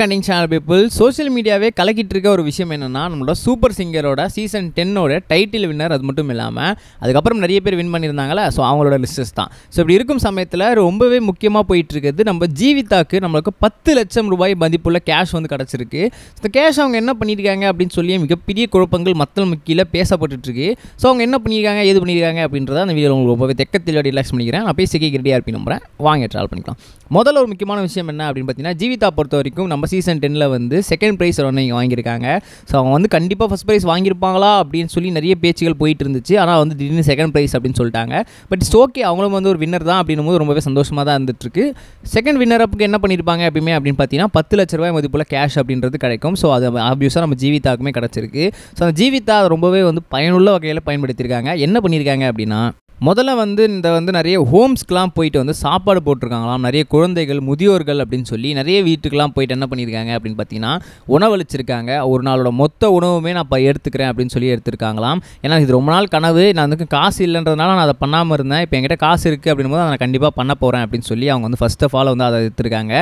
கண்டிங் channel people social மீடியாவே கலக்கிட்டு இருக்க ஒரு விஷயம் என்னென்னா நம்மளோட சூப்பர் சிங்கரோட சீசன் டென்னோட டைட்டில் வின்னர் அது மட்டும் இல்லாமல் அதுக்கப்புறம் நிறைய பேர் வின் பண்ணியிருந்தாங்களே ஸோ அவங்களோட லிஸ்டஸ் தான் ஸோ இப்படி இருக்கும் சமயத்தில் ரொம்பவே முக்கியமாக போயிட்டுருக்குது நம்ம ஜீவிதாக்கு நம்மளுக்கு பத்து லட்சம் ரூபாய் மதிப்புள்ள கேஷ் வந்து கிடச்சிருக்கு இந்த கேஷ் அவங்க என்ன பண்ணியிருக்காங்க அப்படின்னு சொல்லி மிகப்பெரிய குழப்பங்கள் மக்கள் முக்கியில் பேசப்பட்டுருக்கு ஸோ அவங்க என்ன பண்ணியிருக்காங்க எது பண்ணியிருக்காங்க அப்படின்றத அந்த வீடியோ உங்களுக்கு ரொம்பவே தெக்கத்தில் ரிலாக்ஸ் பண்ணிக்கிறேன் நான் பேசிக்க கிரெடியாக இருப்பேன் நம்புறேன் வாங்க ட்ராவல் பண்ணிக்கலாம் முதல்ல ஒரு முக்கியமான விஷயம் என்ன அப்படின்னு பார்த்தீங்கன்னா ஜீவிதா பொறுத்த வரைக்கும் நம்ம சீசன் டென்னில் வந்து செகண்ட் ப்ரைஸ் இங்கே வாங்கியிருக்காங்க ஸோ அவங்க வந்து கண்டிப்பாக ஃபஸ்ட் ப்ரைஸ் வாங்கியிருப்பாங்களா அப்படின்னு சொல்லி நிறைய பேச்சுகள் போயிட்டு இருந்துச்சு ஆனால் வந்து திடீர்னு செகண்ட் ப்ரைஸ் அப்படின்னு சொல்லிட்டாங்க பட் இட்ஸ் ஓகே அவங்களும் வந்து ஒரு வின்னர் தான் அப்படின்னும் போது ரொம்பவே சந்தோஷமாக தான் இருந்துட்டுருக்கு செகண்ட் வின்னர் அப்புக்கு என்ன பண்ணியிருப்பாங்க எப்பயுமே அப்படின்னு பார்த்தீங்கன்னா பத்து லட்ச ரூபாய் மதிப்புள்ள கேஷ் அப்படின்றது கிடைக்கும் ஸோ அது ஆப்வியஸாக நம்ம ஜீவிதாக்குமே கிடச்சிருக்கு ஸோ அந்த ஜீவிதா ரொம்பவே வந்து பயனுள்ள வகையில் பயன்படுத்தியிருக்காங்க என்ன பண்ணியிருக்காங்க அப்படின்னா முதல்ல வந்து இந்த வந்து நிறைய ஹோம்ஸ்க்கெலாம் போயிட்டு வந்து சாப்பாடு போட்டிருக்காங்களாம் நிறைய குழந்தைகள் முதியோர்கள் அப்படின்னு சொல்லி நிறைய வீட்டுக்கெலாம் போயிட்டு என்ன பண்ணியிருக்காங்க அப்படின்னு பார்த்தீங்கன்னா உணவளிச்சிருக்காங்க ஒரு நாளோட மொத்த உணவுமே நான் இப்போ எடுத்துக்கிறேன் அப்படின்னு சொல்லி எடுத்திருக்காங்களாம் ஏன்னா இது ரொம்ப நாள் கனவு நான் வந்து காசு இல்லைன்றதுனால நான் அதை பண்ணாமல் இருந்தேன் இப்போ என்கிட்ட காசு இருக்குது அப்படின் போது நான் கண்டிப்பாக பண்ண போகிறேன் அப்படின்னு சொல்லி அவங்க வந்து ஃபஸ்ட் ஆஃப் ஆல் வந்து அதை எடுத்திருக்காங்க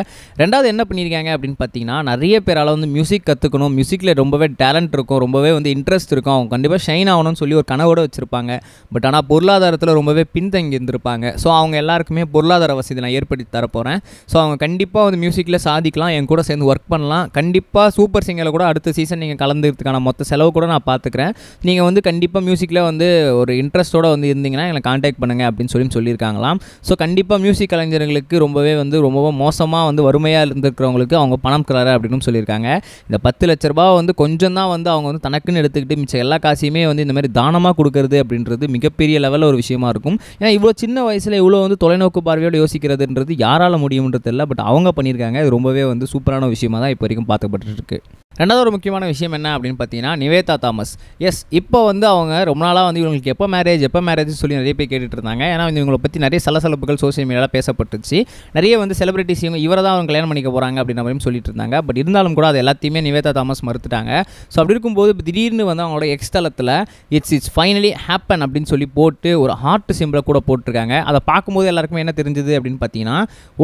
ரெண்டாவது என்ன பண்ணியிருக்காங்க அப்படின்னு பார்த்தீங்கன்னா நிறைய பேரால் வந்து மியூசிக் கற்றுக்கணும் மியூசிக்கில் ரொம்பவே டேலண்ட் இருக்கும் ரொம்பவே வந்து இன்ட்ரெஸ்ட் இருக்கும் அவங்க கண்டிப்பாக ஷைன் ஆகணும்னு சொல்லி ஒரு கனவோடு வச்சுருப்பாங்க பட் ஆனால் பொருளாதாரத்தில் விஷயத்தில் ரொம்பவே பின்தங்கி இருந்திருப்பாங்க ஸோ அவங்க எல்லாருக்குமே பொருளாதார வசதி நான் ஏற்படுத்தி தரப்போகிறேன் ஸோ அவங்க கண்டிப்பாக வந்து மியூசிக்கில் சாதிக்கலாம் என் கூட சேர்ந்து ஒர்க் பண்ணலாம் கண்டிப்பாக சூப்பர் சிங்கரில் கூட அடுத்த சீசன் நீங்கள் கலந்துக்கிறதுக்கான மொத்த செலவு கூட நான் பார்த்துக்கிறேன் நீங்கள் வந்து கண்டிப்பாக மியூசிக்கில் வந்து ஒரு இன்ட்ரெஸ்ட்டோடு வந்து இருந்தீங்கன்னா எங்களை காண்டாக்ட் பண்ணுங்கள் அப்படின்னு சொல்லி சொல்லியிருக்காங்களாம் ஸோ கண்டிப்பாக மியூசிக் கலைஞர்களுக்கு ரொம்பவே வந்து ரொம்ப மோசமாக வந்து வறுமையாக இருந்திருக்கிறவங்களுக்கு அவங்க பணம் கிளற அப்படின்னு சொல்லியிருக்காங்க இந்த பத்து லட்ச ரூபா வந்து கொஞ்சம் தான் வந்து அவங்க வந்து தனக்குன்னு எடுத்துக்கிட்டு மிச்சம் எல்லா காசையுமே வந்து இந்த மாதிரி தானமாக கொடுக்கறது அப்படின்றது மிகப்பெரிய லெவலில் ஒரு விஷயம் விஷயமா இருக்கும் ஏன்னா இவ்வளோ சின்ன வயசில் இவ்வளோ வந்து தொலைநோக்கு பார்வையோடு யோசிக்கிறதுன்றது யாரால் முடியும்ன்றது தெரியல பட் அவங்க பண்ணியிருக்காங்க இது ரொம்பவே வந்து சூப்பரான விஷயமாக தான் இப்போ வரைக்கும் பார்க்கப்பட்டு இருக்கு ரெண்டாவது ஒரு முக்கியமான விஷயம் என்ன அப்படின்னு பார்த்தீங்கன்னா நிவேதா தாமஸ் எஸ் இப்போ வந்து அவங்க ரொம்ப நாளாக வந்து இவங்களுக்கு எப்போ மேரேஜ் எப்போ மேரேஜ் சொல்லி நிறைய பேர் கேட்டுட்டு இருந்தாங்க ஏன்னா வந்து இவங்களை பற்றி நிறைய சலசலப்புகள் சோசியல் மீடியாவில் பேசப்பட்டுச்சு நிறைய வந்து செலிபிரிட்டிஸ் இவங்க இவரை தான் அவங்க கல்யாணம் பண்ணிக்க போகிறாங்க அப்படின்ற மாதிரி சொல்லிட்டு இருந்தாங்க பட் இருந்தாலும் கூட அது எல்லாத்தையுமே நிவேதா தாமஸ் மறுத்துட்டாங்க ஸோ அப்படி இருக்கும்போது திடீர்னு வந்து அவங்களோட எக்ஸ்தலத்தில் இட்ஸ் இட்ஸ் ஃபைனலி ஹேப்பன் அப்படின்னு சொல்லி போட்டு ஒரு ஹார்ட் சிம்பிளை கூட போட்டிருக்காங்க அதை பார்க்கும்போது எல்லாருக்குமே என்ன தெரிஞ்சது அப்படின்னு பார்த்தீங்கன்னா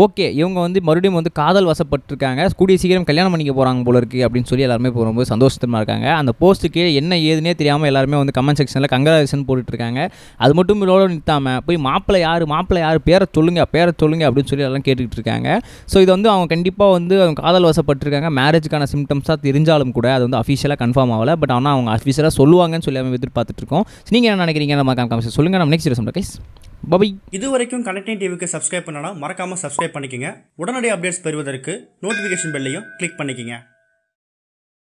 ஓகே இவங்க வந்து மறுபடியும் வந்து காதல் வசப்பட்டிருக்காங்க கூடிய சீக்கிரம் கல்யாணம் பண்ணிக்க போகிறாங்க போல இருக்குது அப்படின்னு சொல்லி எல்லாருமே இப்போ ரொம்ப சந்தோஷமாக இருக்காங்க அந்த போஸ்ட்டுக்கு என்ன ஏதுனே தெரியாமல் எல்லாருமே வந்து கமெண்ட் செக்ஷனில் கங்கராஜன் போட்டுட்ருக்காங்க அது மட்டும் இதோட நிறுத்தாமல் போய் மாப்பிள்ளை யார் மாப்பிள்ளை யார் பேரை சொல்லுங்க பேரை சொல்லுங்க அப்படின்னு சொல்லி எல்லாம் கேட்டுக்கிட்டு இருக்காங்க ஸோ இது வந்து அவங்க கண்டிப்பாக வந்து அவங்க காதல் வசப்பட்டிருக்காங்க மேரேஜுக்கான சிம்டம்ஸாக தெரிஞ்சாலும் கூட அது வந்து அஃபீஷியலாக கன்ஃபார்ம் ஆகலை பட் ஆனால் அவங்க அஃபீஷியலாக சொல்லுவாங்கன்னு சொல்லி அவங்க எதிர்பார்த்துட்ருக்கோம் நீங்கள் என்ன நினைக்கிறீங்க நம்ம கமெண்ட் சொல்லுங்கள் நம்ம நெக்ஸ்ட் சொல்கிறேன் கைஸ் பபை இது வரைக்கும் கனெக்டிங் டிவிக்கு சப்ஸ்கிரைப் பண்ணனா மறக்காமல் சப்ஸ்கிரைப் பண்ணிக்கங்க உடனடி அப்டேட்ஸ் பெறுவதற்கு நோட்டிஃபிகேஷன் பெல்லையும் கிளிக் பண்ணிக்கங்க